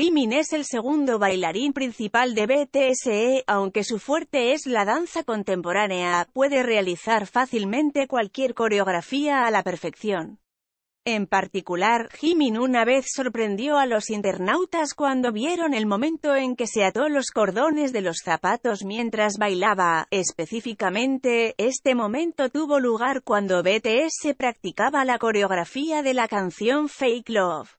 Jimin es el segundo bailarín principal de BTSE, aunque su fuerte es la danza contemporánea, puede realizar fácilmente cualquier coreografía a la perfección. En particular, Jimin una vez sorprendió a los internautas cuando vieron el momento en que se ató los cordones de los zapatos mientras bailaba. Específicamente, este momento tuvo lugar cuando BTS e practicaba la coreografía de la canción Fake Love.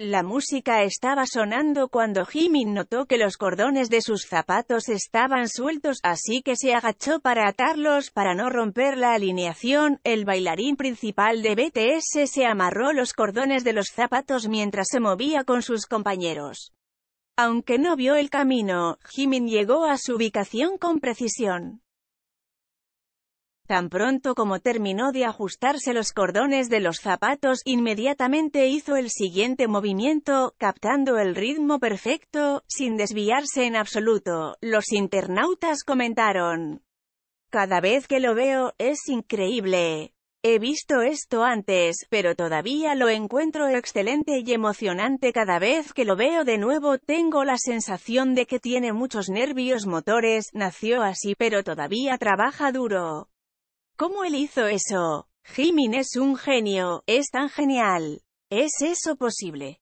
La música estaba sonando cuando Jimin notó que los cordones de sus zapatos estaban sueltos, así que se agachó para atarlos para no romper la alineación. El bailarín principal de BTS se amarró los cordones de los zapatos mientras se movía con sus compañeros. Aunque no vio el camino, Jimin llegó a su ubicación con precisión. Tan pronto como terminó de ajustarse los cordones de los zapatos, inmediatamente hizo el siguiente movimiento, captando el ritmo perfecto, sin desviarse en absoluto. Los internautas comentaron. Cada vez que lo veo, es increíble. He visto esto antes, pero todavía lo encuentro excelente y emocionante cada vez que lo veo de nuevo. Tengo la sensación de que tiene muchos nervios motores, nació así, pero todavía trabaja duro. ¿Cómo él hizo eso? Jimin es un genio, es tan genial. ¿Es eso posible?